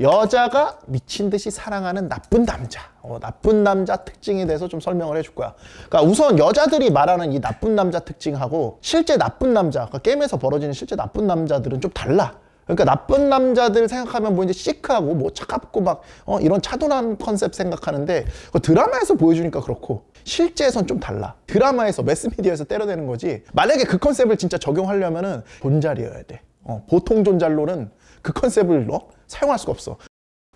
여자가 미친 듯이 사랑하는 나쁜 남자 어, 나쁜 남자 특징에 대해서 좀 설명을 해줄 거야 그러니까 우선 여자들이 말하는 이 나쁜 남자 특징하고 실제 나쁜 남자 그러니까 게임에서 벌어지는 실제 나쁜 남자들은 좀 달라 그러니까 나쁜 남자들 생각하면 뭐 이제 시크하고 뭐 차갑고 막 어, 이런 차도난 컨셉 생각하는데 드라마에서 보여주니까 그렇고 실제에선 좀 달라 드라마에서 매스미디어에서 때려대는 거지 만약에 그 컨셉을 진짜 적용하려면은 본자리여야 돼 어, 보통 존잘로는 그 컨셉을 넣어? 사용할 수가 없어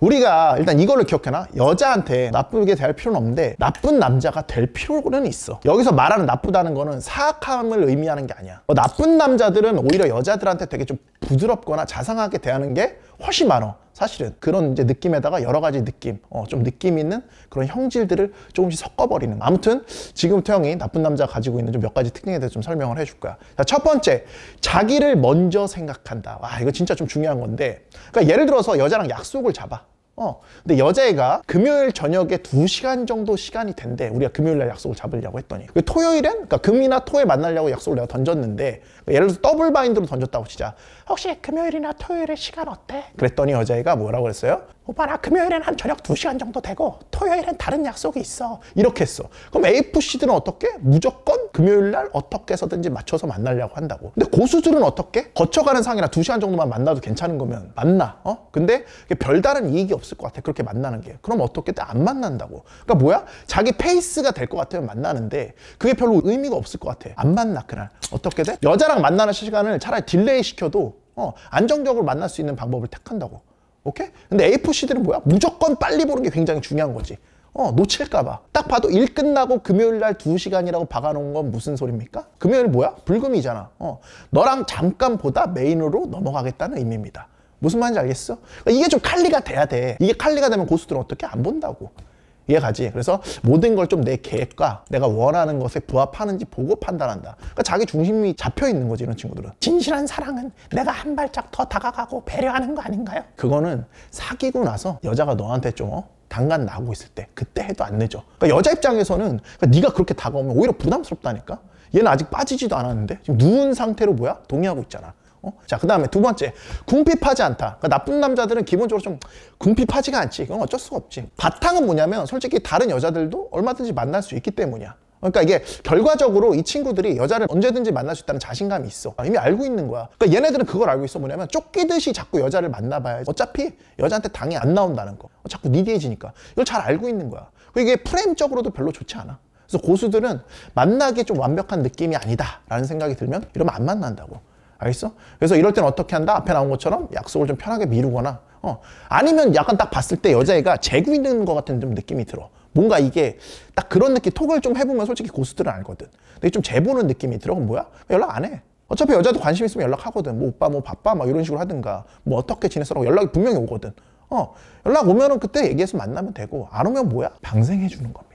우리가 일단 이걸로 기억해놔 여자한테 나쁘게 대할 필요는 없는데 나쁜 남자가 될 필요는 있어 여기서 말하는 나쁘다는 거는 사악함을 의미하는 게 아니야 뭐 나쁜 남자들은 오히려 여자들한테 되게 좀 부드럽거나 자상하게 대하는 게 훨씬 많아 사실은 그런 이제 느낌에다가 여러 가지 느낌, 어, 좀 느낌 있는 그런 형질들을 조금씩 섞어버리는. 아무튼 지금 태형이 나쁜 남자 가지고 있는 좀 몇 가지 특징에 대해서 좀 설명을 해줄 거야. 자, 첫 번째, 자기를 먼저 생각한다. 와, 이거 진짜 좀 중요한 건데. 그러니까 예를 들어서 여자랑 약속을 잡아. 어. 근데 여자애가 금요일 저녁에 두시간 정도 시간이 된대. 우리가 금요일날 약속을 잡으려고 했더니. 그 토요일엔, 그러니까 금이나 토에 만나려고 약속을 내가 던졌는데, 그러니까 예를 들어 서 더블 바인드로 던졌다고 치자. 혹시 금요일이나 토요일에 시간 어때? 그랬더니 여자애가 뭐라고 그랬어요? 오빠 나 금요일엔 한 저녁 두시간 정도 되고, 토요일엔 다른 약속이 있어. 이렇게 했어. 그럼 AFC들은 어떻게? 무조건 금요일 날 어떻게 해서든지 맞춰서 만나려고 한다고 근데 고수들은 그 어떻게? 거쳐가는 상이라 두시간 정도만 만나도 괜찮은 거면 만나 어? 근데 별다른 이익이 없을 것 같아 그렇게 만나는 게 그럼 어떻게 안 만난다고 그러니까 뭐야? 자기 페이스가 될 것 같으면 만나는데 그게 별로 의미가 없을 것 같아 안 만나 그날 어떻게 돼? 여자랑 만나는 시간을 차라리 딜레이 시켜도 어, 안정적으로 만날 수 있는 방법을 택한다고 오케이? 근데 A4C들은 뭐야? 무조건 빨리 보는 게 굉장히 중요한 거지 어, 놓칠까봐. 딱 봐도 일 끝나고 금요일 날 두시간이라고 박아놓은 건 무슨 소리입니까? 금요일 뭐야? 불금이잖아. 어, 너랑 잠깐 보다 메인으로 넘어가겠다는 의미입니다. 무슨 말인지 알겠어? 그러니까 이게 좀 칼리가 돼야 돼. 이게 칼리가 되면 고수들은 어떻게 안 본다고. 이해가지? 그래서 모든 걸 좀 내 계획과 내가 원하는 것에 부합하는지 보고 판단한다. 그러니까 자기 중심이 잡혀 있는 거지, 이런 친구들은. 진실한 사랑은 내가 한 발짝 더 다가가고 배려하는 거 아닌가요? 그거는 사귀고 나서 여자가 너한테 좀, 어? 당간 나오고 있을 때 그때 해도 안 내죠. 그러니까 여자 입장에서는 그러니까 네가 그렇게 다가오면 오히려 부담스럽다니까. 얘는 아직 빠지지도 않았는데 지금 누운 상태로 뭐야? 동의하고 있잖아. 어? 자, 그 다음에 두 번째, 궁핍하지 않다. 그러니까 나쁜 남자들은 기본적으로 좀 궁핍하지가 않지. 그건 어쩔 수가 없지. 바탕은 뭐냐면 솔직히 다른 여자들도 얼마든지 만날 수 있기 때문이야. 그러니까 이게 결과적으로 이 친구들이 여자를 언제든지 만날 수 있다는 자신감이 있어 아, 이미 알고 있는 거야 그러니까 얘네들은 그걸 알고 있어 뭐냐면 쫓기듯이 자꾸 여자를 만나봐야 어차피 여자한테 당이 안 나온다는 거 어, 자꾸 니디해지니까 네 이걸 잘 알고 있는 거야 그리고 이게 프레임적으로도 별로 좋지 않아 그래서 고수들은 만나기 좀 완벽한 느낌이 아니다 라는 생각이 들면 이러면 안 만난다고 알겠어? 그래서 이럴 땐 어떻게 한다? 앞에 나온 것처럼 약속을 좀 편하게 미루거나 어 아니면 약간 딱 봤을 때 여자애가 재고 있는 것 같은 좀 느낌이 들어 뭔가 이게 딱 그런 느낌 톡을 좀 해보면 솔직히 고스트를 알거든 근데 좀 재보는 느낌이 들어 그럼 뭐야? 연락 안해 어차피 여자도 관심 있으면 연락하거든 뭐 오빠 뭐 바빠 막 이런 식으로 하든가 뭐 어떻게 지냈어라고 연락이 분명히 오거든 어 연락 오면은 그때 얘기해서 만나면 되고 안 오면 뭐야? 방생해주는 겁니다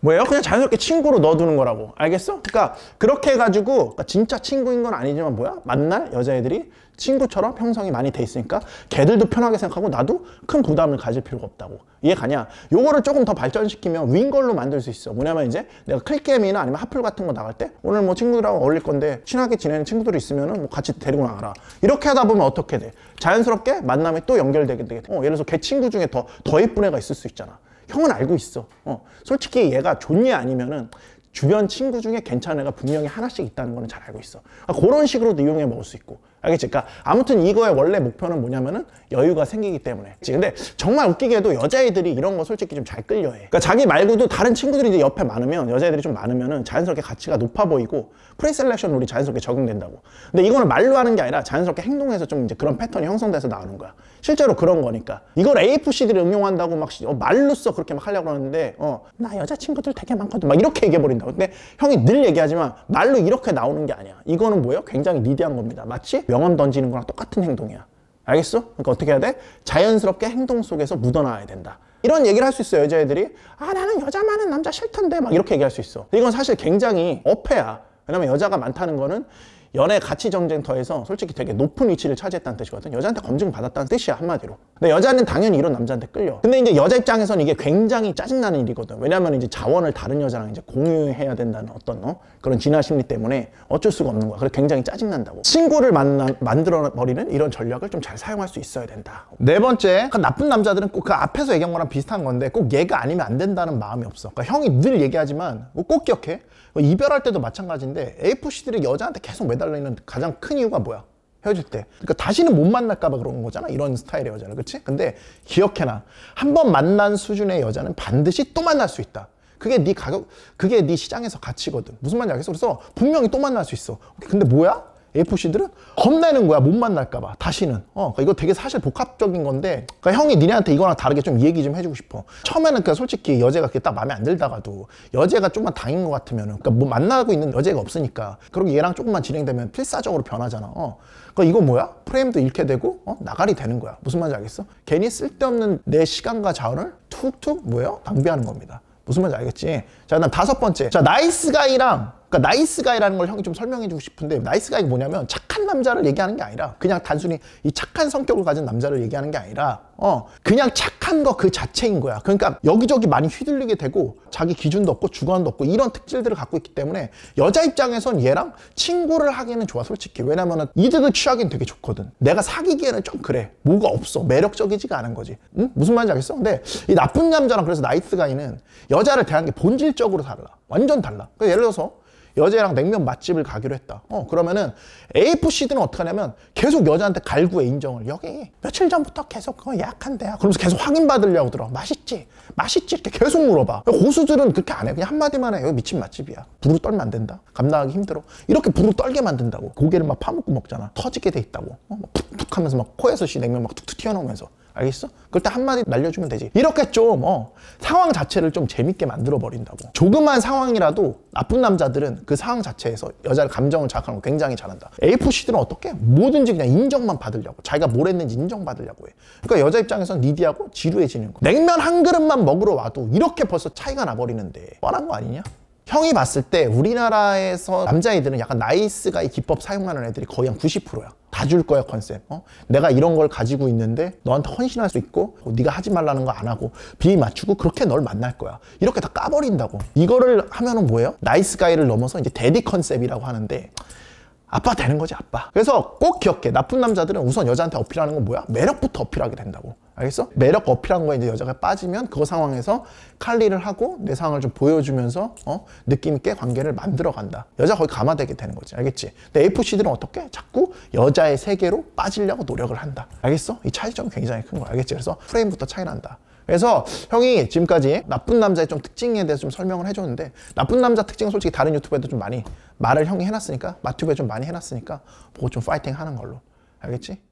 뭐예요? 그냥 자연스럽게 친구로 넣어두는 거라고 알겠어? 그러니까 그렇게 해가지고 그러니까 진짜 친구인 건 아니지만 뭐야? 만날 여자애들이 친구처럼 형성이 많이 돼 있으니까 걔들도 편하게 생각하고 나도 큰 부담을 가질 필요가 없다고 이해 가냐? 요거를 조금 더 발전시키면 윙걸로 만들 수 있어 뭐냐면 이제 내가 클게임이나 아니면 하플 같은 거 나갈 때 오늘 뭐 친구들하고 어울릴 건데 친하게 지내는 친구들이 있으면 뭐 같이 데리고 나가라 이렇게 하다 보면 어떻게 돼? 자연스럽게 만남이 또 연결되게 되겠다 어, 예를 들어서 걔 친구 중에 더 더 예쁜 애가 있을 수 있잖아 형은 알고 있어. 어. 솔직히 얘가 존예 아니면은 주변 친구 중에 괜찮은 애가 분명히 하나씩 있다는 거는 잘 알고 있어. 그 그런 식으로도 이용해 먹을 수 있고. 알겠지? 그러니까 아무튼 이거의 원래 목표는 뭐냐면은 여유가 생기기 때문에. 근데 정말 웃기게도 여자애들이 이런 거 솔직히 좀 잘 끌려해. 그러니까 자기 말고도 다른 친구들이 이제 옆에 많으면 여자애들이 좀 많으면은 자연스럽게 가치가 높아 보이고 프리셀렉션 룰이 자연스럽게 적용된다고. 근데 이거는 말로 하는 게 아니라 자연스럽게 행동해서좀 이제 그런 패턴이 형성돼서 나오는 거야. 실제로 그런 거니까. 이걸 AFC들이 응용한다고 막 어, 말로써 그렇게 막 하려고 하는데 어, 나 여자친구들 되게 많거든. 막 이렇게 얘기해 버린다고. 근데 형이 늘 얘기하지만 말로 이렇게 나오는 게 아니야. 이거는 뭐예요? 굉장히 리디한 겁니다. 마치 명언 던지는 거랑 똑같은 행동이야. 알겠어? 그러니까 어떻게 해야 돼? 자연스럽게 행동 속에서 묻어나야 된다. 이런 얘기를 할 수 있어요 여자애들이 아 나는 여자 많은 남자 싫던데 막 이렇게 얘기할 수 있어 이건 사실 굉장히 어폐야 왜냐면 여자가 많다는 거는 연애 가치 경쟁터에서 솔직히 되게 높은 위치를 차지했다는 뜻이거든 여자한테 검증받았다는 뜻이야 한마디로 근데 여자는 당연히 이런 남자한테 끌려 근데 이제 여자 입장에서는 이게 굉장히 짜증나는 일이거든 왜냐면 이제 자원을 다른 여자랑 이제 공유해야 된다는 어떤 어? 그런 진화 심리 때문에 어쩔 수가 없는 거야 그래서 굉장히 짜증난다고 친구를 만나, 만들어버리는 이런 전략을 좀 잘 사용할 수 있어야 된다 네 번째 그 나쁜 남자들은 꼭 그 앞에서 얘기한 거랑 비슷한 건데 꼭 얘가 아니면 안 된다는 마음이 없어 그러니까 형이 늘 얘기하지만 뭐 꼭 기억해 뭐 이별할 때도 마찬가지인데 AFC들이 여자한테 계속 매달리는 가장 큰 이유가 뭐야? 헤어질 때. 그러니까 다시는 못 만날까봐 그런 거잖아. 이런 스타일의 여자는. 그치? 근데 기억해놔. 한 번 만난 수준의 여자는 반드시 또 만날 수 있다. 그게 네 가격, 그게 네 시장에서 가치거든. 무슨 말인지 알겠어? 그래서 분명히 또 만날 수 있어. 근데 뭐야? AFC들은 겁내는 거야. 못 만날까 봐. 다시는. 어, 그러니까 이거 되게 사실 복합적인 건데 그러니까 형이 니네한테 이거랑 다르게 좀 얘기 좀 해주고 싶어. 처음에는 그냥 솔직히 여자가 그게 딱 마음에 안 들다가도 여자가 조금만 당인 것 같으면 그러니까 뭐 만나고 있는 여자가 없으니까 그리고 얘랑 조금만 진행되면 필사적으로 변하잖아. 어. 그러니까 이거 뭐야? 프레임도 잃게 되고 어? 나가리 되는 거야. 무슨 말인지 알겠어? 괜히 쓸데없는 내 시간과 자원을 툭툭 뭐예요? 낭비하는 겁니다. 무슨 말인지 알겠지? 자, 그다음 다섯 번째. 자, 나이스 가이랑 그러니까 나이스 가이라는 걸 형이 좀 설명해 주고 싶은데 나이스 가이가 뭐냐면 착한 남자를 얘기하는 게 아니라 그냥 단순히 이 착한 성격을 가진 남자를 얘기하는 게 아니라 어 그냥 착한 거 그 자체인 거야 그러니까 여기저기 많이 휘둘리게 되고 자기 기준도 없고 주관도 없고 이런 특질들을 갖고 있기 때문에 여자 입장에선 얘랑 친구를 하기에는 좋아 솔직히 왜냐면은 이득을 취하기엔 되게 좋거든 내가 사귀기에는 좀 그래 뭐가 없어 매력적이지가 않은 거지 응? 무슨 말인지 알겠어? 근데 이 나쁜 남자랑 그래서 나이스 가이는 여자를 대하는 게 본질적으로 달라 완전 달라 그러니까 예를 들어서 여자랑 냉면 맛집을 가기로 했다. 어, 그러면은 a f c 들은 어떻게 하냐면 계속 여자한테 갈구의 인정을. 여기 며칠 전부터 계속 그거 약한데요 그러면서 계속 확인받으려고 들어. 맛있지? 맛있지? 이렇게 계속 물어봐. 고수들은 그렇게 안 해. 그냥 한마디만 해. 여기 미친 맛집이야. 부르 떨면 안 된다. 감당하기 힘들어. 이렇게 부르 떨게 만든다고. 고개를 막 파묻고 먹잖아. 터지게 돼 있다고. 어, 막 툭툭 하면서 막 코에서 씨 냉면 막 툭툭 튀어나오면서. 알겠어? 그럴 때 한마디 날려주면 되지. 이렇게 좀, 어, 상황 자체를 좀 재밌게 만들어버린다고. 조그만 상황이라도 나쁜 남자들은 그 상황 자체에서 여자를 감정을 자극하는 거 굉장히 잘한다. A4 c 들은 어떻게? 뭐든지 그냥 인정만 받으려고. 자기가 뭘 했는지 인정받으려고 해. 그러니까 여자 입장에선 니디하고 지루해지는 거. 냉면 한 그릇만 먹으러 와도 이렇게 벌써 차이가 나버리는데 뻔한 거 아니냐? 형이 봤을 때 우리나라에서 남자애들은 약간 나이스가 이 기법 사용하는 애들이 거의 한 90%야 다 줄 거야 컨셉 어? 내가 이런 걸 가지고 있는데 너한테 헌신할 수 있고 어, 네가 하지 말라는 거 안 하고 비위 맞추고 그렇게 널 만날 거야 이렇게 다 까버린다고 이거를 하면은 뭐예요? 나이스 가이를 넘어서 이제 데디 컨셉이라고 하는데 아빠 되는 거지 아빠 그래서 꼭 기억해 나쁜 남자들은 우선 여자한테 어필하는 건 뭐야? 매력부터 어필하게 된다고 알겠어? 매력 어필한 거에 이제 여자가 빠지면 그 상황에서 칼리를 하고 내 상황을 좀 보여주면서 어? 느낌 있게 관계를 만들어 간다. 여자 거의 감화되게 되는 거지. 알겠지? 근데 f c 들은 어떻게? 자꾸 여자의 세계로 빠지려고 노력을 한다. 알겠어? 이 차이점이 굉장히 큰 거야. 알겠지? 그래서 프레임부터 차이 난다. 그래서 형이 지금까지 나쁜 남자의 좀 특징에 대해서 좀 설명을 해줬는데 나쁜 남자 특징은 솔직히 다른 유튜브에도 좀 많이 말을 형이 해놨으니까 마튜브에 좀 많이 해놨으니까 보고 좀 파이팅 하는 걸로 알겠지?